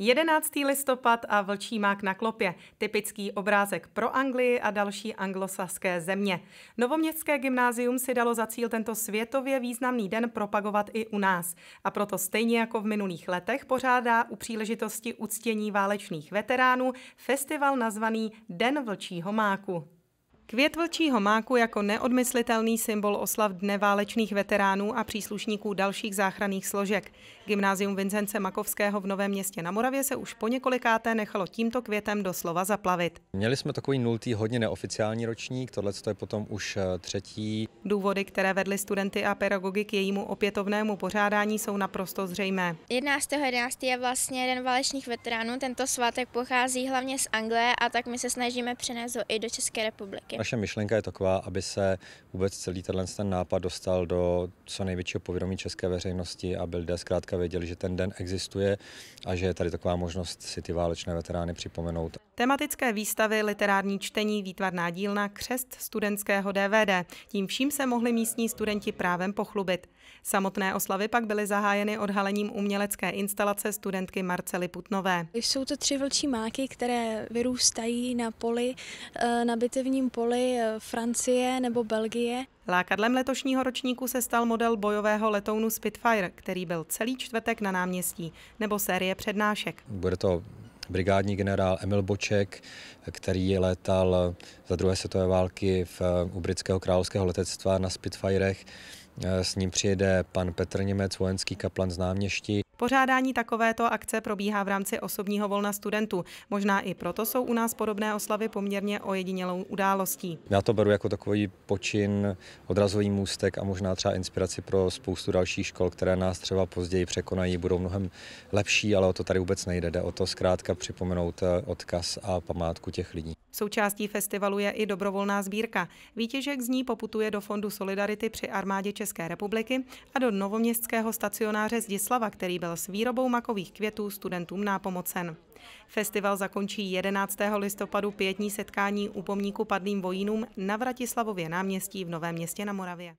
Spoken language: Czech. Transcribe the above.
11. listopad a vlčí mák na klopě. Typický obrázek pro Anglii a další anglosaské země. Novoměstské gymnázium si dalo za cíl tento světově významný den propagovat i u nás. A proto stejně jako v minulých letech pořádá u příležitosti uctění válečných veteránů festival nazvaný Den vlčího máku. Květ vlčího máku jako neodmyslitelný symbol oslav Dne válečných veteránů a příslušníků dalších záchranných složek. Gymnázium Vincence Makovského v Novém městě na Moravě se už po několikáté nechalo tímto květem doslova zaplavit. Měli jsme takový nultý hodně neoficiální ročník, tohle je potom už eh, třetí. Důvody, které vedly studenty a pedagogy k jejímu opětovnému pořádání, jsou naprosto zřejmé. 11.11. je vlastně Den válečných veteránů. Tento svátek pochází hlavně z Anglie a tak my se snažíme přenést ho i do České republiky. Naše myšlenka je taková, aby se vůbec celý tenhle ten nápad dostal do co největšího povědomí české veřejnosti, aby lidé zkrátka věděli, že ten den existuje a že je tady taková možnost si ty válečné veterány připomenout. Tematické výstavy, literární čtení, výtvarná dílna, křest studentského DVD. Tím vším se mohli místní studenti právem pochlubit. Samotné oslavy pak byly zahájeny odhalením umělecké instalace studentky Marcely Putnové. Jsou to tři vlčí máky, které vyrůstají na poli, eh, na bitevním poli školy eh, Francie nebo Belgie. Lákadlem letošního ročníku se stal model bojového letounu Spitfire, který byl celý čtvrtek na náměstí, nebo série přednášek. Bude to brigádní generál Emil Boček, který letal za druhé světové války v, eh, u britského královského letectva na Spitfirech. Eh, s ním přijede pan Petr Němec, vojenský kaplan z náměští. Pořádání takovéto akce probíhá v rámci osobního volna studentů. Možná i proto jsou u nás podobné oslavy poměrně ojedinělou událostí. Já to beru jako takový počin, odrazový můstek a možná třeba inspiraci pro spoustu dalších škol, které nás třeba později překonají, budou mnohem lepší, ale o to tady vůbec nejde. Jde o to zkrátka připomenout eh, odkaz a památku těch lidí. Součástí festivalu je i dobrovolná sbírka. Výtěžek z ní poputuje do Fondu Solidarity při armádě České republiky a do novoměstského stacionáře Zdislava, který byl s výrobou makových květů studentům nápomocen. Festival zakončí 11. listopadu pětní setkání u pomníku padlým vojínům na Vratislavově náměstí v Novém městě na Moravě.